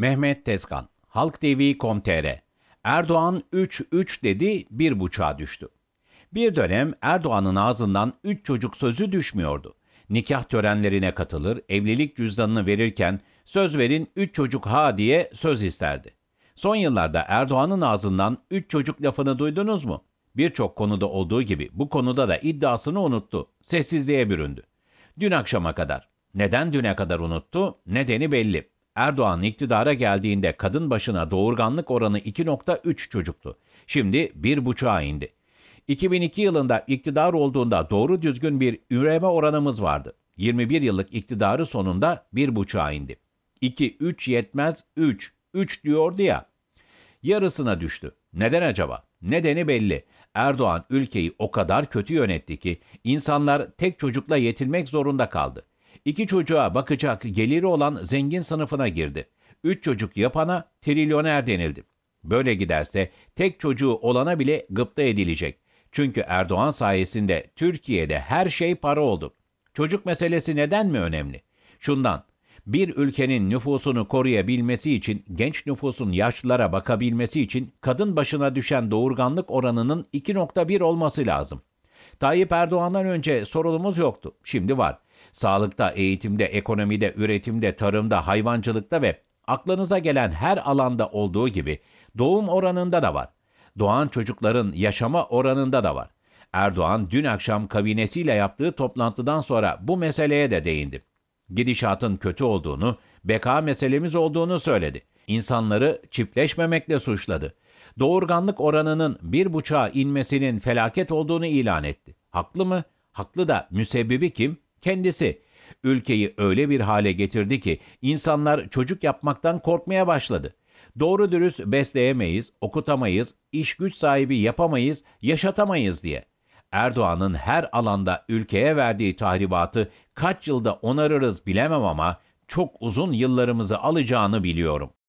Mehmet Tezkan, Halk TV.com.tr Erdoğan 3-3 dedi, bir buçağa düştü. Bir dönem Erdoğan'ın ağzından 3 çocuk sözü düşmüyordu. Nikah törenlerine katılır, evlilik cüzdanını verirken söz verin 3 çocuk ha diye söz isterdi. Son yıllarda Erdoğan'ın ağzından 3 çocuk lafını duydunuz mu? Birçok konuda olduğu gibi bu konuda da iddiasını unuttu. Sessizliğe büründü. Dün akşama kadar. Neden düne kadar unuttu? Nedeni belli. Erdoğan iktidara geldiğinde kadın başına doğurganlık oranı 2.3 çocuktu. Şimdi 1.5'a indi. 2002 yılında iktidar olduğunda doğru düzgün bir üreme oranımız vardı. 21 yıllık iktidarı sonunda 1.5'a indi. 2, 3 yetmez 3. 3 diyordu ya. Yarısına düştü. Neden acaba? Nedeni belli. Erdoğan ülkeyi o kadar kötü yönetti ki insanlar tek çocukla yetinmek zorunda kaldı. İki çocuğa bakacak geliri olan zengin sınıfına girdi. Üç çocuk yapana trilyoner denildi. Böyle giderse tek çocuğu olana bile gıpta edilecek. Çünkü Erdoğan sayesinde Türkiye'de her şey para oldu. Çocuk meselesi neden mi önemli? Şundan, bir ülkenin nüfusunu koruyabilmesi için, genç nüfusun yaşlılara bakabilmesi için kadın başına düşen doğurganlık oranının 2.1 olması lazım. Tayyip Erdoğan'dan önce sorunumuz yoktu. Şimdi var. Sağlıkta, eğitimde, ekonomide, üretimde, tarımda, hayvancılıkta ve aklınıza gelen her alanda olduğu gibi doğum oranında da var. Doğan çocukların yaşama oranında da var. Erdoğan dün akşam kabinesiyle yaptığı toplantıdan sonra bu meseleye de değindi. Gidişatın kötü olduğunu, beka meselemiz olduğunu söyledi. İnsanları çiftleşmemekle suçladı. Doğurganlık oranının bir buçuğa inmesinin felaket olduğunu ilan etti. Haklı mı? Haklı da müsebbibi kim? Kendisi. Ülkeyi öyle bir hale getirdi ki insanlar çocuk yapmaktan korkmaya başladı. Doğru dürüst besleyemeyiz, okutamayız, iş güç sahibi yapamayız, yaşatamayız diye. Erdoğan'ın her alanda ülkeye verdiği tahribatı kaç yılda onarırız bilemem ama çok uzun yıllarımızı alacağını biliyorum.